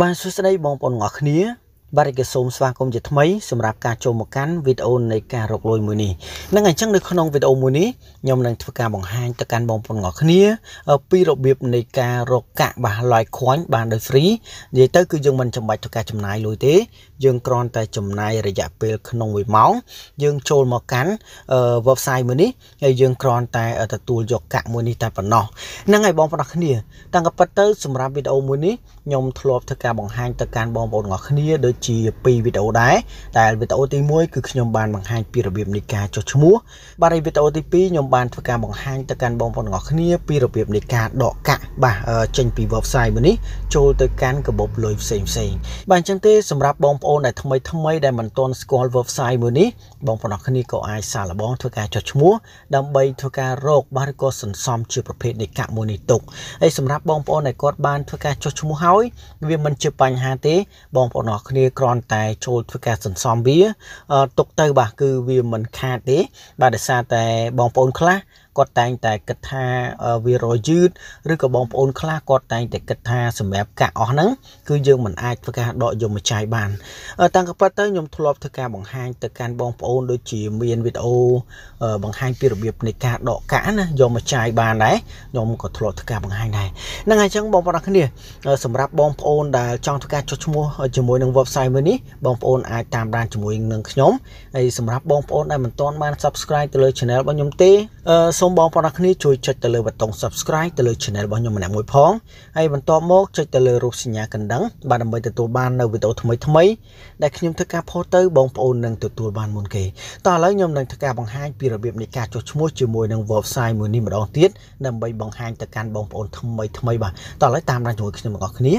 បាទសួស្តីបងប្អូនទាំងអស់គ្នាបាទរីកសូមស្វាគមន៍ជាថ្មីសម្រាប់ការចូលមកកាន់វីដេអូនៃការរកលុយមួយនេះនឹងអញ្ចឹងនៅក្នុងវីដេអូមួយនេះខ្ញុំនឹងធ្វើការបង្ហាញទៅកាន់បងប្អូនទាំងអស់គ្នាពីរបៀបនៃការរកកាក់បាទ Litecoin បានដោយ free និយាយទៅគឺយើងមិនចាំបាច់ធ្វើការចំណាយលុយទេយើងគ្រាន់តែចំណាយរយៈពេលក្នុង1ម៉ោងយើងចូលមកកាន់ website មួយនេះហើយយើងគ្រាន់តែទទួលយកកាក់មួយនេះតែប៉ុណ្ណោះហ្នឹងហើយបងប្អូនគ្នាតាំងពីពិតទៅសម្រាប់វីដេអូមួយនេះខ្ញុំធ្លាប់ធ្វើការបង្ហាញទៅកាន់បងប្អូនទាំងអស់គ្នាដូចជា2វីដេអូដែរតែវីដេអូទី1គឺខ្ញុំបានបង្ហាញពីរបៀបនៃការចុះឈ្មោះបាទហើយវីដេអូទី2ខ្ញុំបានធ្វើការបង្ហាញទៅកាន់បងប្អូនទាំងអស់គ្នាពីរបៀបនៃការដកកាក់បាទចេញពី website មួយនេះចូលទៅកាន់កាបូបលុយផ្សេងផ្សេងបាទអញ្ចឹងទេសម្រាប់បងប្អូនអូនដែលថ្មីថ្មីដែលមិនទាន់ស្គាល់ website មួយនេះបងប្អូនអរគ្នាក៏អាចសាកល្បងធ្វើការចុះឈ្មោះដើម្បីធ្វើការរកបានឬក៏សន្សំជាប្រភេទនៃកាក់មួយនេះទុកហើយសម្រាប់បងប្អូនដែលគាត់បានធ្វើការចុះឈ្មោះហើយវាមិនជាបញ្ហាទេ បងប្អូនអរគ្នាគ្រាន់តែចូលធ្វើការសន្សំវាទុកទៅបាទគឺវាមិនខាតទេ បាទដោយសារតែបងប្អូនខ្លះគាត់តែងតែគិតថាវារយឺតឬក៏បងប្អូន ខ្លះគាត់តែងតែគិតថាសម្រាប់កាក់អស់ហ្នឹងគឺយើងមិនអាចធ្វើការដកយកមកចាយបានតាំងពីពិតទៅខ្ញុំធ្លាប់ធ្វើការបង្ហាញទៅកាន់បងប្អូនដូចជាមានវីដេអូបង្ហាញពីរបៀបនៃការដកកាក់ណាយកមកចាយបាន ដែរខ្ញុំក៏ធ្លាប់ធ្វើការបង្ហាញដែរហ្នឹងហើយអញ្ចឹងបងប្អូនអរគ្នាសម្រាប់បងប្អូនដែលចង់ធ្វើការចុះឈ្មោះជាមួយនឹង website មួយនេះបងប្អូនអាចតាមដានជាមួយនឹងខ្ញុំហើយសម្រាប់បងប្អូនដែលមិនទាន់បាន subscribe ទៅលើ channel របស់ខ្ញុំទេអឺសូមបងប្អូនអរគ្នាជួយចុចទៅលើប៊ូតុង Subscribe ទៅលើ Channel របស់ខ្ញុំម្នាក់មួយផងហើយបន្ទាប់មកចុចទៅលើរូបសញ្ញាកណ្ដឹងបាទដើម្បីទទួលបាននៅវីដេអូថ្មីថ្មីដែលខ្ញុំធ្វើការផុសទៅបងប្អូននឹងទទួលបានមុនគេតោះឥឡូវខ្ញុំនឹងធ្វើការបង្ហាញពីរបៀបនៃការចុះឈ្មោះជាមួយនឹង website មួយនេះម្ដងទៀតដើម្បីបង្ហាញទៅកាន់បងប្អូនថ្មីថ្មីបាទតោះឥឡូវតាមដានជាមួយខ្ញុំបងប្អូនគ្នា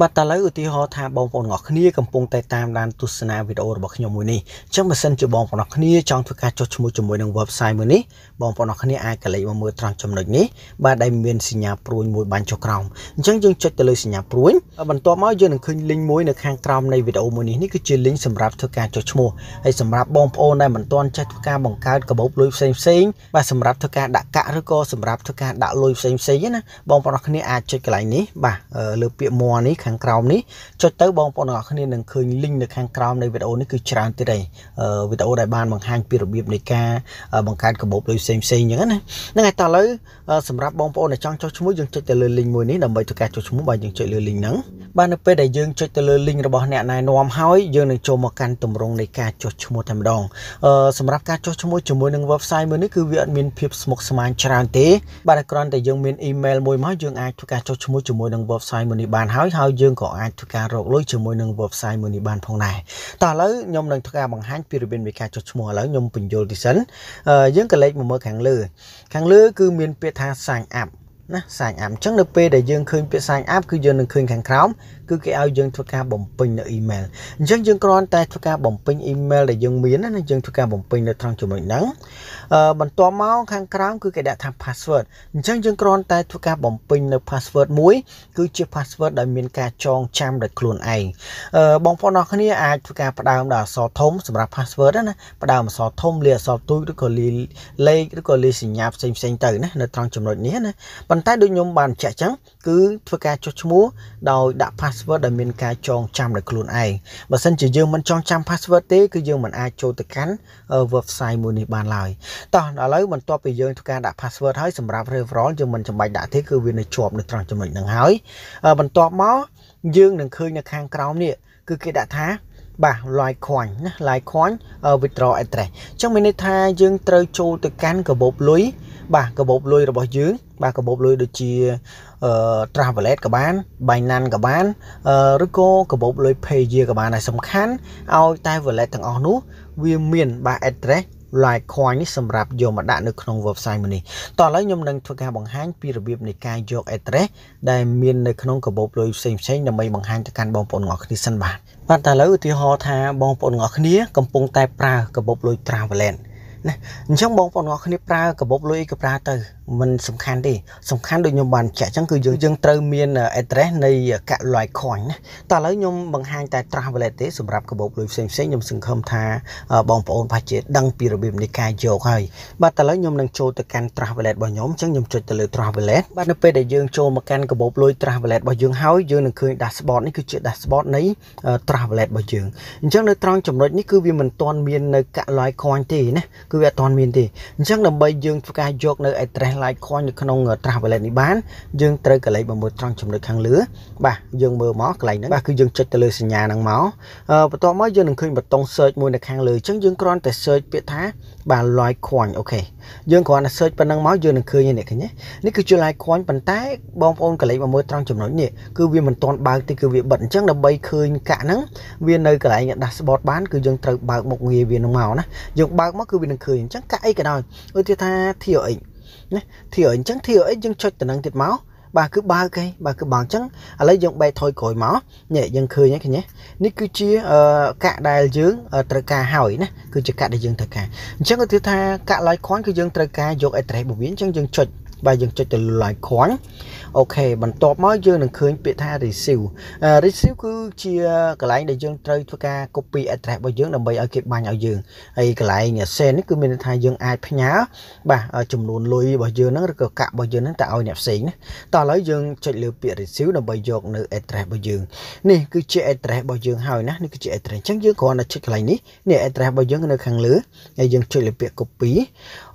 បាទតោះឥឡូវឧទាហរណ៍ថាបងប្អូនបងប្អូនគ្នាកំពុងតែតាមដានទស្សនាវីដេអូរបស់ខ្ញុំមួយនេះអញ្ចឹងបើសិនជាបងប្អូនគ្នាចង់ធ្វើការចុះឈ្មោះជាមួយនឹង website មួយនេះបងប្អូនបងប្អូនគ្នាអាចកលិចមកមើលត្រង់ចំណុចនេះបាទដែលមានសញ្ញាព្រួញមួយ បាញ់ចុះក្រោមអញ្ចឹងយើងចុចទៅលើសញ្ញាព្រួញបន្ទាប់មកយើងនឹងឃើញលីងមួយនៅខាងក្រោមនៃវីដេអូមួយនេះនេះគឺជាលីងសម្រាប់ធ្វើការចុះឈ្មោះហើយសម្រាប់បងប្អូនដែលមិនទាន់ចេះធ្វើការបង្កើតកាបូបលុយផ្សេងផ្សេងបាទសម្រាប់ធ្វើការដាក់កាក់ឬក៏សម្រាប់ធ្វើការដាក់លុយផ្សេងផ្សេងណាបងប្អូនគ្នាអាចចុចកន្លែងនេះបាទលើពាក្យមួនេះខាងក្រោមនេះចុចទៅបងប្អូនគ្នានឹងឃើញលីងនៅខាងក្រោមនៃវីដេអូនេះគឺច្រើនទៀតហើយវីដេអូដែលបានបង្ហាញពីរបៀបនៃការបង្កើតកាបូបលុយផ្សេងផ្សេងសេងអញ្ចឹងណាហ្នឹងហើយតឥឡូវសម្រាប់បងប្អូនដែលចង់ចុះឈ្មោះយើងចុចទៅលើ link មួយនេះដើម្បីធ្វើការចុះឈ្មោះបាទយើងចុចលើ link ហ្នឹងបាទនៅពេលដែលយើងចុចទៅលើ link របស់អ្នកណែនាំហើយយើងនឹងចូលមកកាន់ទម្រង់នៃការចុះឈ្មោះតែម្ដងអឺសម្រាប់ការចុះឈ្មោះជាមួយនឹង website មួយនេះគឺវាអត់មានភាពស្មុគស្មាញច្រើនទេបាទគ្រាន់តែយើងមាន email មួយមកយើងអាចធ្វើការចុះឈ្មោះជាមួយនឹង website មួយនេះបានហើយហើយយើងក៏អាចធ្វើការរកលុយជាមួយនឹង website មួយនេះបានផងដែរតឥឡូវខ្ញុំនឹងធ្វើការបង្ហាញពីរបៀបនៃការចុះឈ្មោះឥឡូ w ខ្ញុំបញ្យល់ទីសិនយើងក៏លេខមកមើលខាងខាងលើខាងលើគឺមានពាក្យថា sign up ណាសាញអាប់អញ្ចឹងនៅពេលដែលយើងឃើញពាក្យសាញអាប់គឺយើងនឹងឃើញខាងក្រោមគឺគេឲ្យយើងធ្វើការបំពេញនៅអ៊ីមែលអញ្ចឹងយើងគ្រាន់តែធ្វើការបំពេញអ៊ីមែលដែលយើងមានណាយើងធ្វើការបំពេញនៅត្រង់ចំណុចហ្នឹងអឺបន្ទាប់មកខាងក្រោមគឺគេដាក់ថា password អញ្ចឹងយើងគ្រាន់តែធ្វើការបំពេញនៅ password មួយគឺជា password ដែលមានការចងចាំដោយខ្លួនឯងអឺបងប្អូនអរគ្នាអាចធ្វើការផ្ដើមដល់អក្សរធំសម្រាប់ password ណាផ្ដើមអក្សរធំលាអក្សរទូចឬក៏លាលេខឬក៏លាសញ្ញាផ្សេងផ្សេងទៅណានៅត្រង់ចំណុចនេះណាប៉ុន្តែដូចខ្ញុំបានចែកចឹងគឺធ្វើការចុះឈ្មោះដោយដាក់ password ដែលមានការចងចាំដោយខ្លួនឯងបើសិនជាយើងមិនចងចាំ password ទេ គឺយើងមិនអាចចូលទៅកាន់ website មួយនេះបានឡើយតោះឥឡូវបន្ទាប់ពីយើងធ្វើការដាក់ password ហើយសម្រាប់ referral យើងមិនចាំបាច់ដាក់ទេគឺវានៅជាប់នៅត្រង់ចំណុចហ្នឹងហើយបន្ទាប់មកយើងនឹងឃើញនៅខាងក្រោមនេះគឺគេដាក់ថាបាទ live coin ណា live coin withdraw address អញ្ចឹងមានន័យថាយើងត្រូវចូលទៅកាន់កាបូបលុយបាទកាបូបលុយរបស់យើង បាទកាបូបលុយដូចជា Trust Wallet ក៏បាន Binance ក៏បានឬក៏កាបូបលុយ Payeer ក៏បានហើយសំខាន់ឲ្យតែ wallet ទាំងអស់នោះវាមានបាទ address Litecoin នេះសម្រាប់យកមកដាក់នៅក្នុង website មួយនេះតោះឥឡូវខ្ញុំនឹងធ្វើការបង្ហាញពីរបៀបនៃការយក address ដែលមាននៅក្នុងកាបូបលុយផ្សេងផ្សេងដើម្បីបង្ហាញទៅកាន់បងប្អូនទាំងអស់គ្នាសិនបាទបាទតែឥឡូវឧទាហរណ៍ថាបងប្អូនទាំងអស់គ្នាកំពុងតែប្រើកាបូបលុយ Travelend ណាអញ្ចឹងបងប្អូនទាំងអស់គ្នាប្រើកាបូបលុយក៏ប្រើទៅมันសំខាន់ទេសំខាន់ដូចខ្ញុំបានចាក់អញ្ចឹងគឺយើងយើងត្រូវមាន address នៃកាក់ Litecoin ខွိုင်းណាតែឥឡូវខ្ញុំបង្ហាញតែ Trust Wallet ទេសម្រាប់កាបូបលុយផ្សេងផ្សេងខ្ញុំសង្ឃឹមថាបងប្អូនប្រហែលជាដឹងពីរបៀបនៃការយកហើយបាទឥឡូវខ្ញុំនឹងចូលទៅកាន់ Trust Wallet របស់ខ្ញុំអញ្ចឹងខ្ញុំចុចទៅលើ Trust Wallet បាទនៅពេលដែលយើងចូលមកកាន់កាបូបលុយ Trust Wallet របស់យើងហើយយើងនឹងឃើញ dashboard នេះគឺជា dashboard នៃ Trust Wallet របស់យើងអញ្ចឹងនៅត្រង់ចំណុចនេះគឺវាមិនទាន់មាននៅកាក់ Litecoin ទេណាគឺវាអត់ទាន់មានទេអញ្ចឹងដើម្បីយើងធ្វើការយកនៅ address Light Coin នៅក្នុង Trust Wallet នេះបានយើងត្រូវកលេច6ត្រង់ចំណុចខាងលើបាទយើងមើលមកកន្លែងហ្នឹងបាទគឺយើងចុចទៅលើសញ្ញាហ្នឹងមកបន្ទាប់មកយើងនឹងឃើញប៊ុតុង Search មួយនៅខាងលើអញ្ចឹងយើងគ្រាន់តែ Search ពាក្យថាបាទ Light Coin អូខេយើងគ្រាន់តែ search ប៉ុណ្ណឹងមកយើងនឹងឃើញនេះឃើញនេះគឺជា Light Coin ប៉ុន្តែបងប្អូនកលេចមកមើលត្រង់ចំណុចនេះគឺវាមិនទាន់បើកទេគឺវាបិទអញ្ចឹងដើម្បីឃើញកាក់ហ្នឹងវានៅកន្លែង dashboard បានគឺយើងត្រូវបើកមុខងារវានឹងមកណាយើងបើកមកគឺវានឹងឃើញអញ្ចឹងកាក់អីក៏ដោយឧទាហរណ៍ថា TOX ណាធារអញ្ចឹងធារអីយើងចុចតំណឹងទៀតមកបាទគឺបើកឯងបាទគឺបើកអញ្ចឹងឥឡូវយើងបែកថយក្រោយមកនេះយើងឃើញហ្នឹងឃើញនេះគឺជាកាក់ដែលយើងត្រូវការហើយណាគឺជាកាក់ដែលយើងត្រូវការអញ្ចឹងគឺថាកាក់ Litecoin គឺយើងត្រូវការយក address បូវៀនអញ្ចឹងយើងចុចបាទយើងចុចទៅ Litecoin អូខេបន្ទាប់មកយើងនឹងឃើញពាក្យថា receive receive គឺជាកន្លែងដែលយើងត្រូវធ្វើការ copy address របស់យើងដើម្បីឲ្យគេបាញ់ឲ្យយើងហើយកន្លែង send នេះគឺមានន័យថាយើងអាចផ្ញើបាទចំនួនលុយរបស់យើងហ្នឹងឬក៏កាក់របស់យើងហ្នឹងទៅឲ្យអ្នកផ្សេងណាតោះឥឡូវយើងចុចលើពាក្យ receive ដើម្បីយកនៅ address របស់យើងនេះគឺជា address របស់យើងហើយណានេះគឺជា address អញ្ចឹងយើងគ្រាន់តែចុចកន្លែងនេះនេះ address របស់យើងនៅខាងលើហើយយើងចុចលើពាក្យ copy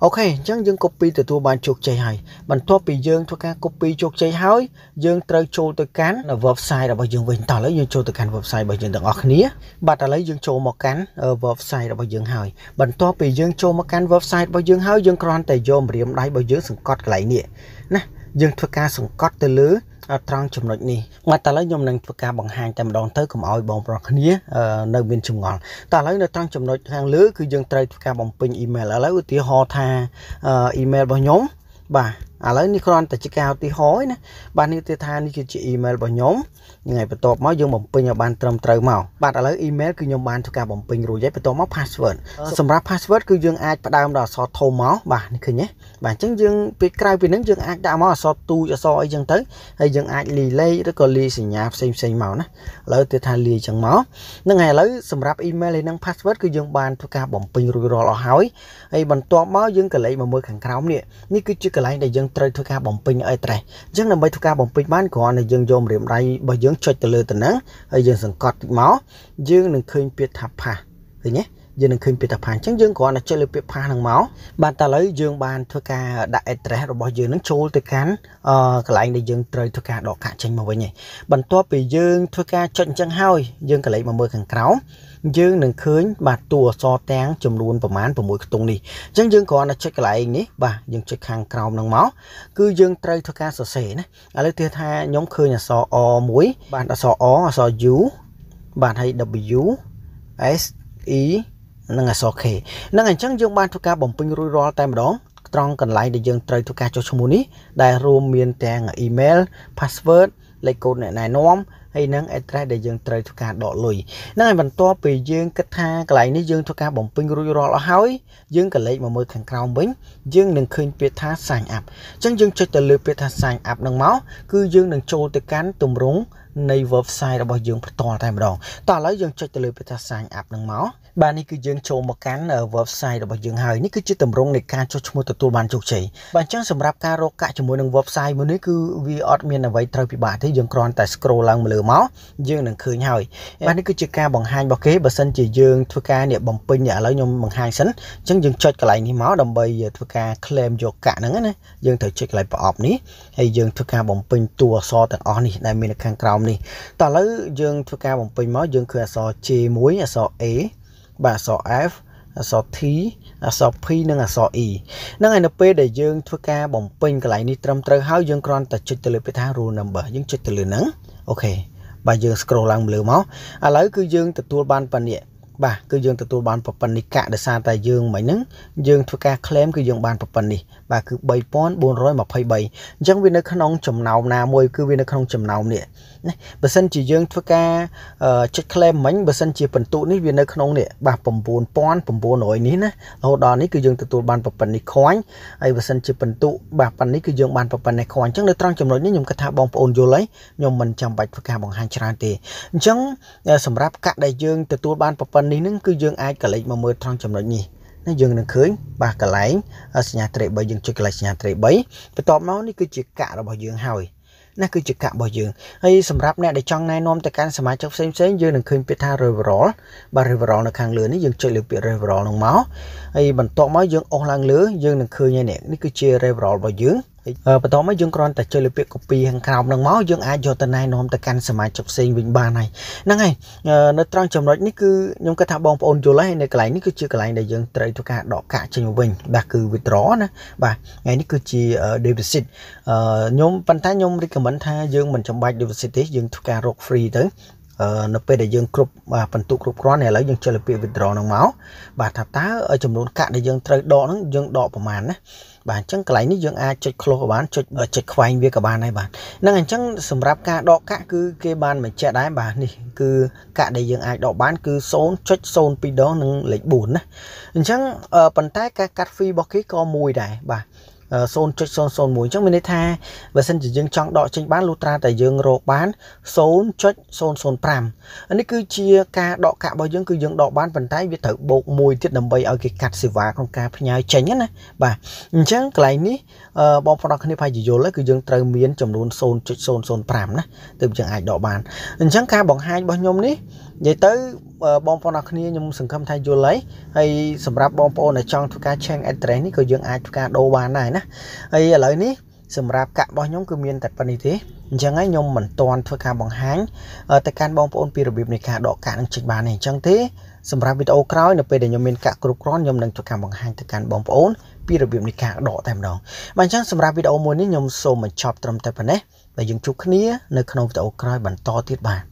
អូខេអញ្ចឹងយើង copy ទទួលបានជោគជ័យហើយបន្ទាប់ពីយើងធ្វើការ copy ជោគជ័យហើយយើងត្រូវចូលទៅកាន់ website របស់យើងវិញតោះឥឡូវយើងចូលទៅកាន់ website របស់យើងទាំងអស់គ្នាបាទឥឡូវយើងចូលមកកាន់ website របស់យើងហើយបន្ទាប់ពីយើងចូលមកកាន់ website របស់យើងហើយយើងគ្រាន់តែយកម្រាមដៃរបស់យើងសង្កត់កន្លែងនេះណាយើងធ្វើការសង្កត់ទៅលើត្រង់ចំណុចនេះបាទឥឡូវខ្ញុំនឹងធ្វើការបង្ហាញតែម្ដងទៅកុំឲ្យបងប្រុសគ្នានៅមានចម្ងល់តោះឥឡូវនៅត្រង់ចំណុចខាងលើគឺយើងត្រូវធ្វើការបំពេញអ៊ីមែលឥឡូវឧទាហរណ៍ថាអ៊ីមែលរបស់ខ្ញុំបាទឥឡូវនេះគ្រាន់តែជាការឧទាហរណ៍ណាបាទនេះទេថានេះគឺជា email របស់ខ្ញុំថ្ងៃបន្ទាប់មកយើងបំពេញឲ្យបានត្រឹមត្រូវមកបាទឥឡូវ email គឺខ្ញុំបានធ្វើការបំពេញរួចហើយបន្ទាប់មក password សម្រាប់ password គឺយើងអាចផ្ដើមដល់អក្សរធំមកបាទនេះឃើញទេបាទអញ្ចឹងយើងពេលក្រៅពីនឹងយើងអាចដាក់មកអក្សរទូចអក្សរអីចឹងទៅហើយយើងអាចលីលេខឬក៏លីសញ្ញាផ្សេងផ្សេងមកណាឥឡូវទេថាលីចឹងមកហ្នឹងហើយឥឡូវសម្រាប់ email ហើយនិង password គឺយើងបានធ្វើការបំពេញរួចរាល់អស់ហើយហើយបន្ទាប់មកយើងក៏លេខមកមើលខាងក្រោមនេះនេះគឺជាកន្លែងដែលយើងត្រូវធ្វើការបំពេញឲ្យត្រេះអញ្ចឹងដើម្បីធ្វើការបំពេញបានគ្រាន់តែយើងយកម្រាមដៃរបស់យើងចុចទៅលើទៅនឹងហើយយើងសង្កត់តិចមកយើងនឹងឃើញពាក្យថាផាសឃើញទេយើងនឹងឃើញពាក្យថាផាសអញ្ចឹងយើងគ្រាន់តែចុចលើពាក្យផាសហ្នឹងមកបាទតែឥឡូវយើងបានធ្វើការដាក់ address របស់យើងនឹងចូលទៅកាន់កន្លែងដែលយើងត្រូវធ្វើការដកកាក់ចេញមកវិញហើយបន្ទាប់ពីយើងធ្វើការចុចអញ្ចឹងហើយយើងក៏លេចមកមើលខាងក្រោមយើងនឹងឃើញបាទតួអក្សរទាំងចំនួនប្រមាណ6ខ្ទង់នេះអញ្ចឹងយើងគ្រាន់តែចុចកន្លែងនេះបាទយើងចុចខាងក្រោមនឹងមកគឺយើងត្រូវធ្វើការសរសេរណាឥឡូវទិះថាខ្ញុំឃើញអក្សរអមួយបាទអក្សរអអក្សរ U បាទហើយ W S E និងអក្សរ K នឹងអញ្ចឹងយើងបានធ្វើការបំពេញរួចរាល់តែម្ដងត្រង់កន្លែងដែលយើងត្រូវធ្វើការចុះឈ្មោះនេះដែលរួមមានទាំង email password លេខកូដអ្នកណែនាំហើយនឹង address ដែលយើងត្រូវធ្វើការដកលុយហ្នឹងហើយបន្ទាប់ពីយើងគិតថាកន្លែងនេះយើងធ្វើការបំពេញរួចរាល់អស់ហើយយើងក៏លេខមកមើលខាងក្រោមវិញយើងនឹងឃើញពាក្យថា sign up អញ្ចឹងយើងចុចទៅលើពាក្យថា sign up ហ្នឹងមកគឺយើងនឹងចូលទៅកាន់ទម្រង់នៃ website របស់យើងផ្ទាល់តែម្ដងតោះឥឡូវយើងចុចទៅលើពាក្យថា sign up នឹងមកបាទនេះគឺយើងចូលមកកាន់ website របស់យើងហើយនេះគឺជាទម្រង់នៃការចុះឈ្មោះទទួលបានជោគជ័យបាទអញ្ចឹងសម្រាប់ការរកកាក់ជាមួយនឹង website មួយនេះគឺវាអត់មានអ្វីត្រូវពិបាកទេយើងគ្រាន់តែ scroll ឡើងមកលើមកយើងនឹងឃើញហើយបាទនេះគឺជាការបង្ហាញរបស់គេបើសិនជាយើងធ្វើការនេះបំពេញឥឡូវខ្ញុំបង្ហាញសិនអញ្ចឹងយើងចុចកន្លែងនេះមកដើម្បីធ្វើការ claim យកកាក់ហ្នឹងណាយើងត្រូវចុចកន្លែងប្រអប់នេះហើយយើងធ្វើការបំពេញតួអក្សរទាំងអស់នេះដែលមាននៅខាងក្រោមមនេះតោះឥឡូវយើងធ្វើការបំពេញមកយើងឃើញអក្សរ J មួយអក្សរ A បាទអក្សរ F អក្សរ T អក្សរ P និងអក្សរ E ហ្នឹងហើយនៅពេលដែលយើងធ្វើការបំពេញកន្លែងនេះត្រឹមត្រូវហើយយើងគ្រាន់តែចុចទៅលើពាក្យថា rule number យើងចុចទៅលើហ្នឹងអូខេបាទយើង scroll ឡើងលើមកឥឡូវគឺយើងទទួលបានបញ្ញាបាទគឺយើងទទួលបានប្រព័ន្ធនេះកាក់ដោយសារតែយើងមិនហ្នឹងយើងធ្វើការ claim គឺយើងបានប្រព័ន្ធនេះបាទគឺ3423អញ្ចឹងវានៅក្នុងចំណោមណាមួយគឺវានៅក្នុងចំណោមនេះណាបើសិនជាយើងធ្វើការចុច claim មិញបើសិនជាពិន្ទុនេះវានៅក្នុងនេះបាទ9900នេះណារហូតដល់នេះគឺយើងទទួលបានប្រព័ន្ធនេះខ្វាញ់ហើយបើសិនជាពិន្ទុបាទប៉ុណ្នេះគឺយើងបានប្រព័ន្ធនេះខ្វាញ់អញ្ចឹងនៅត្រង់ចំណុចនេះខ្ញុំគិតថាបងប្អូនយល់ហើយខ្ញុំមិនចាំបាច់ធ្វើការបង្ហាញច្រើនទេអញ្ចឹងសម្រាប់កាក់ដែលយើងទទួលបានប្រព័ន្ធនេះនឹងគឺយើងអាចកលិចមកមើលត្រង់ចំណុចនេះណាយើងនឹងឃើញបាទកន្លែងសញ្ញាត្រី3យើងចុចកន្លែងសញ្ញាត្រី3បន្ទាប់មកនេះគឺជាកាក់របស់យើងហើយណាគឺជាកាក់របស់យើងហើយសម្រាប់អ្នកដែលចង់ណែនាំទៅកាន់សមាជិកផ្សេងផ្សេងយើងនឹងឃើញពាក្យថា referral បាទ referral នៅខាងលើនេះយើងចុចលើពាក្យ referral នឹងមកហើយបន្ទាប់មកយើងអស់ឡើងលើយើងនឹងឃើញហើយនេះនេះគឺជា referral របស់យើងបន្តមកយើងគ្រាន់តែចុចលើពាក្យ copy ខាងក្រោមហ្នឹងមកយើងអាចយកទៅណែនាំទៅកាន់សមាជិកផ្សេងវិញបានហើយហ្នឹងហើយនៅត្រង់ចំណុចនេះគឺខ្ញុំគិតថាបងប្អូនយល់ហើយនៅកន្លែងនេះគឺជាកន្លែងដែលយើងត្រូវធ្វើការដកកាក់ចេញមកវិញបាទគឺ withdraw ណាបាទថ្ងៃនេះគឺជា deficit ខ្ញុំប៉ុន្តែខ្ញុំ recommend ថាយើងមិនចាំបាច់ deficit ទេយើងធ្វើការរក free ទៅនៅពេលដែលយើងគ្រប់បន្ទុកគ្រប់គ្រាន់ឥឡូវយើងចុចលើពាក្យ withdraw ហ្នឹងមកបាទថាតើចំនួនកាក់ដែលយើងត្រូវដកហ្នឹងយើងដកប្រមាណណាបាទអញ្ចឹងកន្លែងនេះយើងអាចចុច close បានចុចចុចខ្វែងវាក៏បានដែរបាទហ្នឹងអញ្ចឹងសម្រាប់ការដកកាក់គឺគេបានបញ្ជាក់ដែរបាទនេះគឺកាក់ដែលយើងអាចដកបានគឺ0.02ដងនិងលេខ4ណាអញ្ចឹងប៉ុន្តែការកាត់ fee របស់គេក៏មួយដែរបាទ0.001អញ្ចឹងមានន័យថាបើសិនជាយើងចង់ដកចេញបានលុះត្រាតែយើងរកបាន0.005នេះគឺជាការដកកាក់របស់យើងគឺយើងដកបានប៉ុន្តែវាត្រូវបូក1ទៀតដើម្បីឲ្យគេកាត់សេវាក្នុងការផ្ញើចេញណាបាទអញ្ចឹងកន្លែងនេះបងប្អូនទាំងគ្នាប្រហែលជាយល់ហើយគឺយើងត្រូវមានចំនួន0.005ណាទើបយើងអាចដកបានអញ្ចឹងការបង្ហាញរបស់ខ្ញុំនេះនិយាយទៅបងប្អូនអរគ្នាខ្ញុំសង្ឃឹមថាយល់ហើយហើយសម្រាប់បងប្អូនដែលចង់ធ្វើការ change address នេះក៏យើងអាចធ្វើការដូរបានដែរណាហើយឥឡូវនេះសម្រាប់កាក់របស់ខ្ញុំគឺមានតែប៉ុណ្្នេះទេអញ្ចឹងហើយខ្ញុំមិនទាន់ធ្វើការបង្ហាញទៅកាន់បងប្អូនពីរបៀបនៃការដកកាក់នឹងចេញបានទេអញ្ចឹងទេសម្រាប់វីដេអូក្រោយនៅពេលដែលខ្ញុំមានកាក់គ្រប់គ្រាន់ខ្ញុំនឹងធ្វើការបង្ហាញទៅកាន់បងប្អូនពីរបៀបនៃការដកតែម្ដងបាទអញ្ចឹងសម្រាប់វីដេអូមួយនេះខ្ញុំសូមបញ្ចប់ត្រឹមតែប៉ុណ្ណេះដែលយើងជួបគ្នានៅក្នុងវីដេអូក្រោយបន្តទៀតបាទ